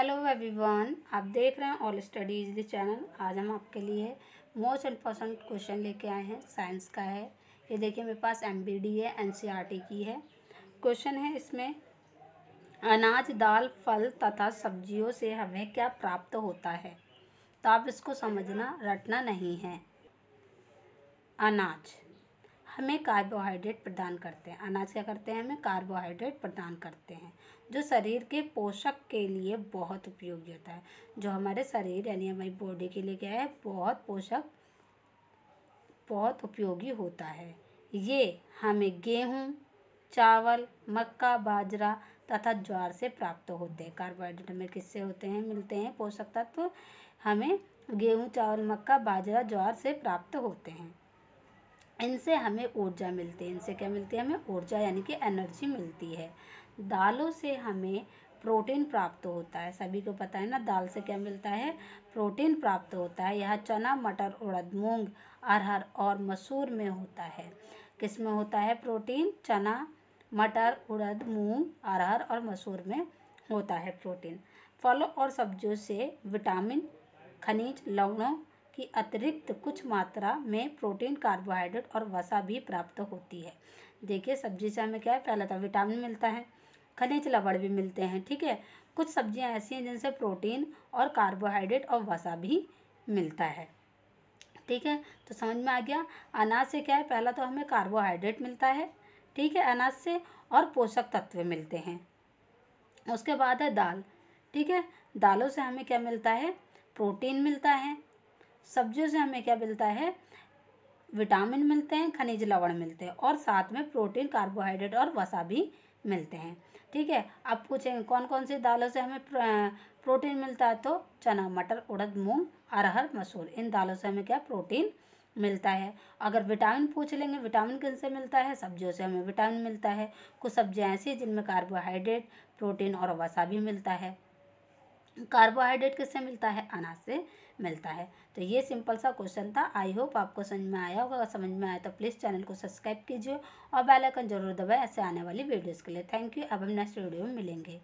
hello everyone आप देख रहे हैं ऑल स्टडीज द चैनल आज हम आपके लिए मोस्ट इम्पोर्टेंट क्वेश्चन लेके आए हैं साइंस का है ये देखिए मेरे पास एम बी डी है एन सी आर टी की है क्वेश्चन है इसमें अनाज दाल फल तथा सब्जियों से हमें क्या प्राप्त होता है तो आप इसको समझना रटना नहीं है अनाज हमें कार्बोहाइड्रेट प्रदान करते हैं अनाज क्या करते हैं हमें कार्बोहाइड्रेट प्रदान करते हैं जो शरीर के पोषक के लिए बहुत उपयोगी होता है जो हमारे शरीर यानी हमारी बॉडी के लिए क्या है बहुत पोषक बहुत उपयोगी होता है ये हमें गेहूँ चावल मक्का बाजरा तथा ज्वार से प्राप्त होते हैं कार्बोहाइड्रेट हमें किससे होते हैं मिलते हैं पोषक तत्व हमें गेहूँ चावल मक्का बाजरा ज्वार से प्राप्त होते हैं इनसे हमें ऊर्जा मिलती है इनसे क्या मिलती है हमें ऊर्जा यानी कि एनर्जी मिलती है दालों से हमें प्रोटीन प्राप्त होता है सभी को पता है ना दाल से क्या मिलता है प्रोटीन प्राप्त होता है यह चना मटर उड़द मूंग अरहर और मसूर में होता है किस में होता है प्रोटीन चना मटर उड़द मूंग अरहर और मसूर में होता है प्रोटीन फलों और सब्जियों से विटामिन खनिज लवणों की अतिरिक्त कुछ मात्रा में प्रोटीन कार्बोहाइड्रेट और वसा भी प्राप्त होती है देखिए सब्जी से हमें क्या है पहला तो विटामिन मिलता है खनिज लवण भी मिलते हैं ठीक है कुछ सब्जियां ऐसी हैं जिनसे प्रोटीन और कार्बोहाइड्रेट और वसा भी मिलता है ठीक है तो समझ में आ गया अनाज से क्या है पहला तो हमें कार्बोहाइड्रेट मिलता है ठीक है अनाज से और पोषक तत्व मिलते हैं उसके बाद है दाल ठीक है दालों से हमें क्या मिलता है प्रोटीन मिलता है सब्जियों से हमें क्या मिलता है विटामिन मिलते हैं खनिज लवण मिलते हैं और साथ में प्रोटीन कार्बोहाइड्रेट और वसा भी मिलते हैं ठीक है आप पूछेंगे कौन कौन सी दालों से हमें प्रोटीन मिलता है तो चना मटर उड़द मूंग अरहर मसूर इन दालों से हमें क्या प्रोटीन मिलता है अगर विटामिन पूछ लेंगे विटामिन किन से मिलता है सब्जियों से हमें विटामिन मिलता है कुछ सब्जियाँ ऐसी जिनमें कार्बोहाइड्रेट प्रोटीन और वसा भी मिलता है कार्बोहाइड्रेट किससे मिलता है अनाज से मिलता है तो ये सिंपल सा क्वेश्चन था आई होप आपको समझ में आया होगा अगर समझ में आया तो प्लीज़ चैनल को सब्सक्राइब कीजिए और बेल आइकन जरूर दबाएं ऐसे आने वाली वीडियोस के लिए थैंक यू अब हम नेक्स्ट वीडियो में मिलेंगे